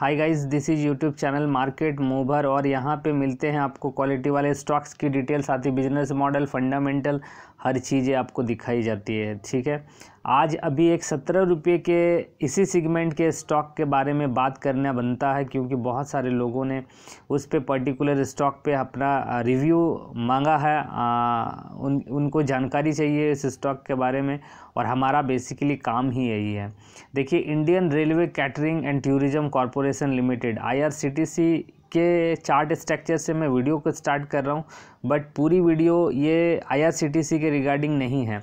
hi guys this is YouTube channel market mover और यहाँ पे मिलते हैं आपको क्वालिटी वाले स्टॉक्स की डिटेल साथ ही बिजनेस मॉडल फंडामेंटल हर चीज़ें आपको दिखाई जाती है ठीक है आज अभी एक सत्रह रुपये के इसी सेगमेंट के स्टॉक के बारे में बात करना बनता है क्योंकि बहुत सारे लोगों ने उस पर पर्टिकुलर स्टॉक पे अपना रिव्यू मांगा है आ, उन उनको जानकारी चाहिए इस स्टॉक के बारे में और हमारा बेसिकली काम ही यही है देखिए Indian railway catering and tourism corporation limited आई के चार्ट स्ट्रक्चर से मैं वीडियो को स्टार्ट कर रहा हूँ बट पूरी वीडियो ये आई के रिगार्डिंग नहीं है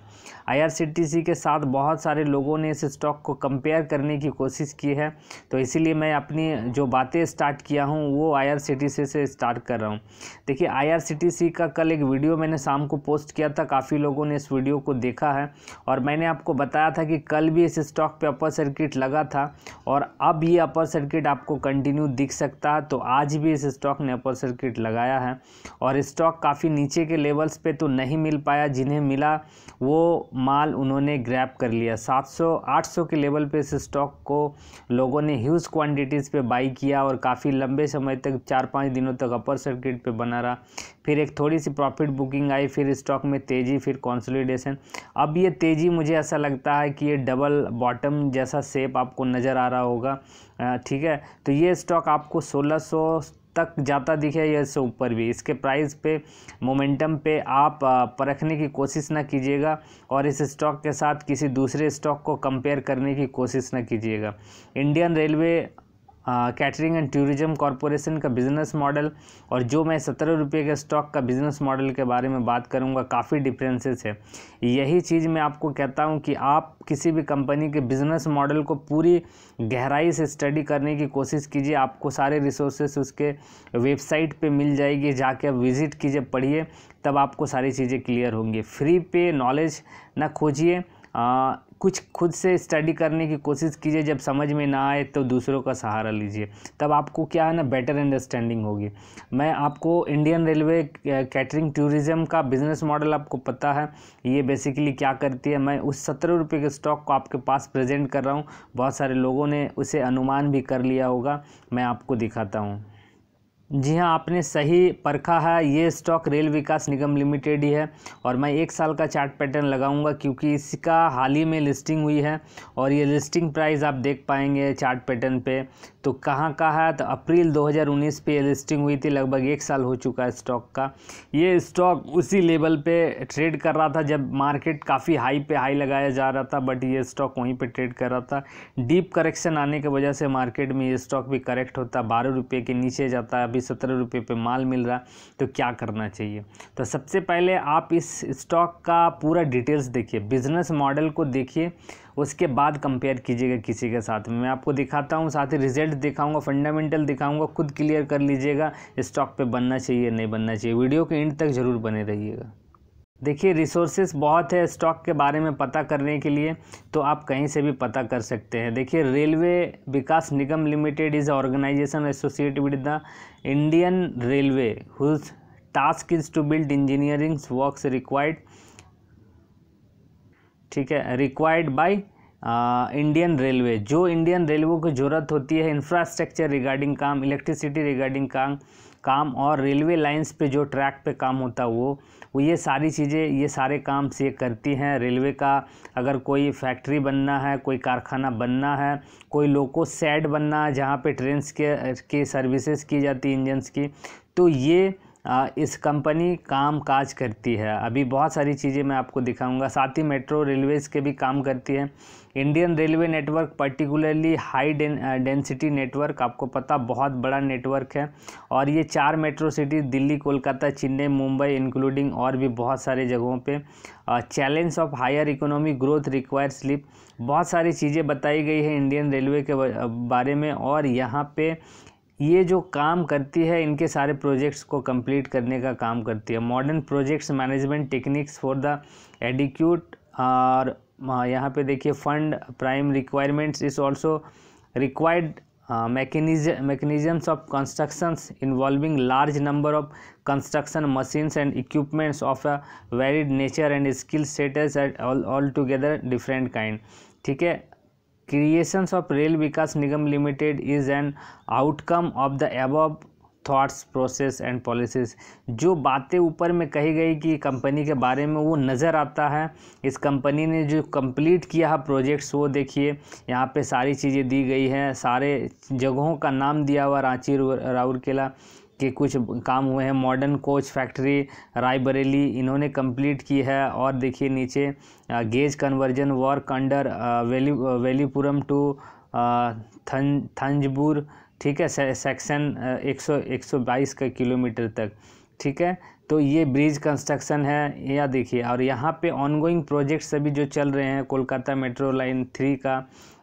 आईआरसीटीसी के साथ बहुत सारे लोगों ने इस स्टॉक को कंपेयर करने की कोशिश की है तो इसीलिए मैं अपनी जो बातें स्टार्ट किया हूँ वो आईआरसीटीसी से स्टार्ट कर रहा हूँ देखिए आईआरसीटीसी का कल एक वीडियो मैंने शाम को पोस्ट किया था काफ़ी लोगों ने इस वीडियो को देखा है और मैंने आपको बताया था कि कल भी इस स्टॉक पर अपर सर्किट लगा था और अब ये अपर सर्किट आपको कंटिन्यू दिख सकता है तो आज भी इस स्टॉक ने अपर सर्किट लगाया है और स्टॉक काफ़ी नीचे के लेवल्स पे तो नहीं मिल पाया जिन्हें मिला वो माल उन्होंने ग्रैप कर लिया 700 800 के लेवल पे इस स्टॉक को लोगों ने ह्यूज क्वांटिटीज़ पे बाई किया और काफ़ी लंबे समय तक चार पाँच दिनों तक अपर सर्किट पे बना रहा फिर एक थोड़ी सी प्रॉफिट बुकिंग आई फिर स्टॉक में तेज़ी फिर कॉन्सोलिडेशन अब ये तेज़ी मुझे ऐसा लगता है कि ये डबल बॉटम जैसा सेप आपको नज़र आ रहा होगा ठीक है तो ये स्टॉक आपको सोलह तक जाता दिखे या इससे ऊपर भी इसके प्राइस पे मोमेंटम पे आप परखने की कोशिश ना कीजिएगा और इस स्टॉक के साथ किसी दूसरे स्टॉक को कंपेयर करने की कोशिश ना कीजिएगा Indian railway catering and tourism corporation का बिज़नेस मॉडल और जो मैं सत्रह रुपये के स्टॉक का बिज़नेस मॉडल के बारे में बात करूँगा काफ़ी डिफरेंसेस है यही चीज़ मैं आपको कहता हूँ कि आप किसी भी कंपनी के बिज़नेस मॉडल को पूरी गहराई से स्टडी करने की कोशिश कीजिए आपको सारे रिसोर्सेस उसके वेबसाइट पर मिल जाएगी जाके आप विज़िट कीजिए पढ़िए तब आपको सारी चीज़ें क्लियर होंगी फ्री पे नॉलेज ना खोजिए कुछ खुद से स्टडी करने की कोशिश कीजिए जब समझ में ना आए तो दूसरों का सहारा लीजिए तब आपको क्या है ना बेटर अंडरस्टैंडिंग होगी मैं आपको इंडियन रेलवे कैटरिंग टूरिज़म का बिज़नेस मॉडल आपको पता है ये बेसिकली क्या करती है मैं उस सत्रह रुपये के स्टॉक को आपके पास प्रेजेंट कर रहा हूँ बहुत सारे लोगों ने उसे अनुमान भी कर लिया होगा मैं आपको दिखाता हूँ जी हाँ आपने सही परखा है ये स्टॉक रेल विकास निगम लिमिटेड ही है और मैं एक साल का चार्ट पैटर्न लगाऊंगा क्योंकि इसका हाल ही में लिस्टिंग हुई है और ये लिस्टिंग प्राइस आप देख पाएंगे चार्ट पैटर्न पे तो कहाँ का है तो अप्रैल 2019 पे ये लिस्टिंग हुई थी लगभग एक साल हो चुका है स्टॉक का ये स्टॉक उसी लेवल पर ट्रेड कर रहा था जब मार्केट काफ़ी हाई पे हाई लगाया जा रहा था बट ये स्टॉक वहीं पर ट्रेड कर रहा था डीप करेक्शन आने की वजह से मार्केट में ये स्टॉक भी करेक्ट होता बारह रुपये के नीचे जाता है अभी सत्रह रुपये पर माल मिल रहा तो क्या करना चाहिए तो सबसे पहले आप इस स्टॉक का पूरा डिटेल्स देखिए बिजनेस मॉडल को देखिए उसके बाद कंपेयर कीजिएगा किसी के साथ में मैं आपको दिखाता हूँ साथ ही रिजल्ट दिखाऊंगा फंडामेंटल दिखाऊंगा खुद क्लियर कर लीजिएगा स्टॉक पे बनना चाहिए नहीं बनना चाहिए वीडियो के एंड तक ज़रूर बने रहिएगा देखिए रिसोर्सेस बहुत है स्टॉक के बारे में पता करने के लिए तो आप कहीं से भी पता कर सकते हैं देखिए railway Vikas Nigam limited is organisation associate with the Indian railway whose task is to build engineering works required ठीक है रिक्वायर्ड बाय इंडियन रेलवे जो इंडियन रेलवे को ज़रूरत होती है इंफ्रास्ट्रक्चर रिगार्डिंग काम इलेक्ट्रिसिटी रिगार्डिंग काम काम और रेलवे लाइंस पे जो ट्रैक पे काम होता है वो वो ये सारी चीज़ें ये सारे काम से करती हैं रेलवे का अगर कोई फैक्ट्री बनना है कोई कारखाना बनना है कोई लोको सेड बनना है जहाँ पे ट्रेन के के सर्विसेज की जाती इंजन्स की तो ये इस कंपनी काम काज करती है अभी बहुत सारी चीज़ें मैं आपको दिखाऊंगा साथ ही मेट्रो रेलवेज़ के भी काम करती है Indian railway network particularly high density network आपको पता बहुत बड़ा नेटवर्क है और ये चार metro city Delhi Kolkata Chennai Mumbai including और भी बहुत सारे जगहों पे challenge of higher economy growth require slip बहुत सारी चीज़ें बताई गई है इंडियन रेलवे के बारे में और यहाँ पे ये जो काम करती है इनके सारे प्रोजेक्ट्स को कंप्लीट करने का काम करती है modern projects management techniques for the adequate और यहाँ पे देखिए fund prime requirements is also required mechanism mechanisms of constructions involving large number of construction machines and equipments of a varied nature and skill sets at all together different kind ठीक है creations of Rail Vikas Nigam limited is an outcome of the above thoughts process and policies जो बातें ऊपर में कही गई कि company के बारे में वो नज़र आता है इस कंपनी ने जो कंप्लीट किया है प्रोजेक्ट्स वो देखिए यहाँ पे सारी चीज़ें दी गई हैं सारे जगहों का नाम दिया हुआ रांची राउरकेला के कुछ काम हुए हैं मॉडर्न कोच फैक्ट्री रायबरेली इन्होंने कंप्लीट की है और देखिए नीचे गेज कन्वर्जन वर्क अंडर वेली वेलीपुरम टू थन थंजबूर ठीक है सेक्शन एक सौ एक सौ बाईस का किलोमीटर तक ठीक है तो ये ब्रिज कंस्ट्रक्शन है या देखिए और यहाँ पे ऑनगोइंग प्रोजेक्ट्स अभी जो चल रहे हैं कोलकाता मेट्रो लाइन थ्री का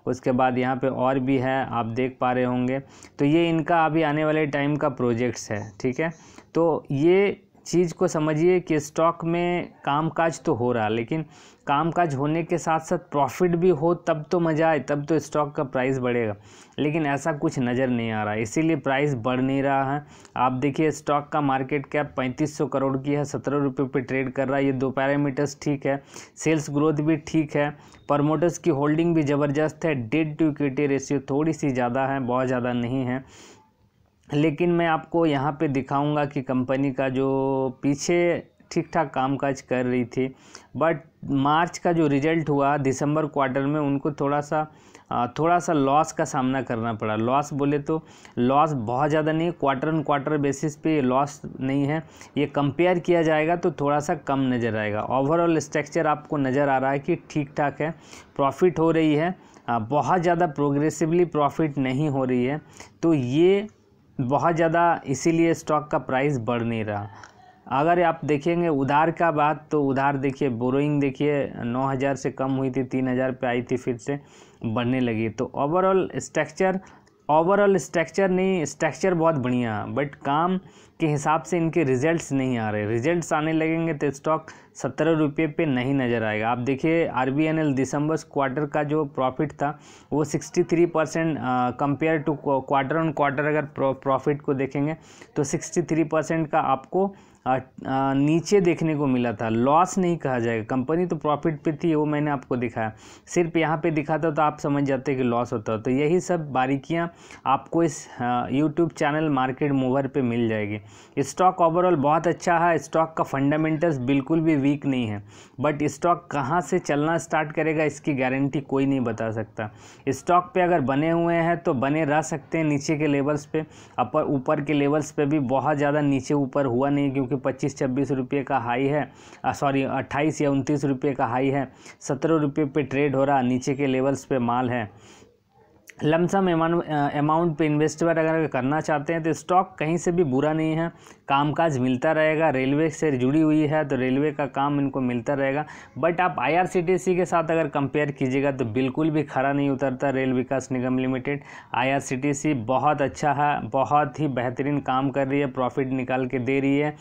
उसके बाद यहाँ पे और भी है आप देख पा रहे होंगे तो ये इनका अभी आने वाले टाइम का प्रोजेक्ट्स है ठीक है तो ये चीज़ को समझिए कि स्टॉक में कामकाज तो हो रहा लेकिन कामकाज होने के साथ साथ प्रॉफिट भी हो तब तो मज़ा आए तब तो स्टॉक का प्राइस बढ़ेगा लेकिन ऐसा कुछ नज़र नहीं आ रहा इसीलिए प्राइस बढ़ नहीं रहा है आप देखिए स्टॉक का मार्केट कैप 3500 करोड़ की है सत्रह रुपये पर ट्रेड कर रहा है ये दो पैरामीटर्स ठीक है सेल्स ग्रोथ भी ठीक है प्रमोटर्स की होल्डिंग भी ज़बरदस्त है डेड टू इक्विटी रेशियो थोड़ी सी ज़्यादा है बहुत ज़्यादा नहीं है लेकिन मैं आपको यहाँ पे दिखाऊंगा कि कंपनी का जो पीछे ठीक ठाक कामकाज कर रही थी बट मार्च का जो रिजल्ट हुआ दिसंबर क्वार्टर में उनको थोड़ा सा थोड़ा सा लॉस का सामना करना पड़ा लॉस बोले तो लॉस बहुत ज़्यादा नहीं क्वार्टर एंड क्वार्टर बेसिस पे लॉस नहीं है ये कंपेयर किया जाएगा तो थोड़ा सा कम नज़र आएगा ओवरऑल स्ट्रक्चर आपको नज़र आ रहा है कि ठीक ठाक है प्रॉफिट हो रही है बहुत ज़्यादा प्रोग्रेसिवली प्रॉफिट नहीं हो रही है तो ये बहुत ज़्यादा इसीलिए स्टॉक का प्राइस बढ़ नहीं रहा अगर आप देखेंगे उधार का बात तो उधार देखिए बोरोइंग देखिए 9000 से कम हुई थी 3000 पे आई थी फिर से बढ़ने लगी तो ओवरऑल स्ट्रक्चर ओवरऑल स्ट्रक्चर नहीं स्ट्रक्चर बहुत बढ़िया बट काम के हिसाब से इनके रिजल्ट्स नहीं आ रहे रिजल्ट्स आने लगेंगे तो स्टॉक सत्रह रुपये पे नहीं नज़र आएगा आप देखिए आर बी एन एल दिसंबर क्वार्टर का जो प्रॉफिट था वो sixty three percent compare to quarter on quarter अगर प्रॉफिट को देखेंगे तो सिक्सटी थ्री परसेंट का आपको नीचे देखने को मिला था लॉस नहीं कहा जाएगा कंपनी तो प्रॉफिट पे थी वो मैंने आपको दिखाया सिर्फ यहाँ पे दिखाता तो आप समझ जाते कि लॉस होता तो यही सब बारीकियाँ आपको इस यूट्यूब चैनल मार्केट मूवर पे मिल जाएगी स्टॉक ओवरऑल बहुत अच्छा है स्टॉक का फंडामेंटल्स बिल्कुल भी वीक नहीं है बट स्टॉक कहाँ से चलना स्टार्ट करेगा इसकी गारंटी कोई नहीं बता सकता स्टॉक पे अगर बने हुए हैं तो बने रह सकते हैं नीचे के लेवल्स पे अपर ऊपर के लेवल्स पे भी बहुत ज़्यादा नीचे ऊपर हुआ नहीं क्योंकि कि पच्चीस छब्बीस रुपये का हाई है सॉरी अट्ठाईस या उनतीस रुपये का हाई है सत्रह रुपये पे ट्रेड हो रहा नीचे के लेवल्स पे माल है लमसम अमाउंट uh, पे इन्वेस्टमेंट अगर करना चाहते हैं तो स्टॉक कहीं से भी बुरा नहीं है कामकाज मिलता रहेगा रेलवे से जुड़ी हुई है तो रेलवे का काम इनको मिलता रहेगा बट आप आईआरसीटीसी के साथ अगर कंपेयर कीजिएगा तो बिल्कुल भी खरा नहीं उतरता रेल विकास निगम लिमिटेड आईआरसीटीसी बहुत अच्छा है बहुत ही बेहतरीन काम कर रही है प्रॉफिट निकाल के दे रही है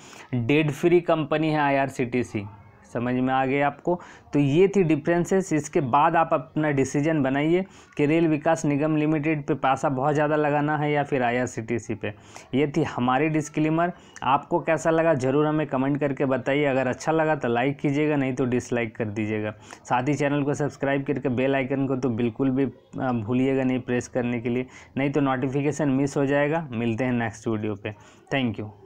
डेड फ्री कंपनी है आई समझ में आ गए आपको तो ये थी डिफ्रेंसेस इसके बाद आप अपना डिसीजन बनाइए कि रेल विकास निगम लिमिटेड पे पैसा बहुत ज़्यादा लगाना है या फिर आईआरसीटीसी पे ये थी हमारी डिस्क्लेमर आपको कैसा लगा ज़रूर हमें कमेंट करके बताइए अगर अच्छा लगा तो लाइक कीजिएगा नहीं तो डिसलाइक कर दीजिएगा साथ ही चैनल को सब्सक्राइब करके बेल आइकन को तो बिल्कुल भी भूलिएगा नहीं प्रेस करने के लिए नहीं तो नोटिफिकेशन मिस हो जाएगा मिलते हैं नेक्स्ट वीडियो पर थैंक यू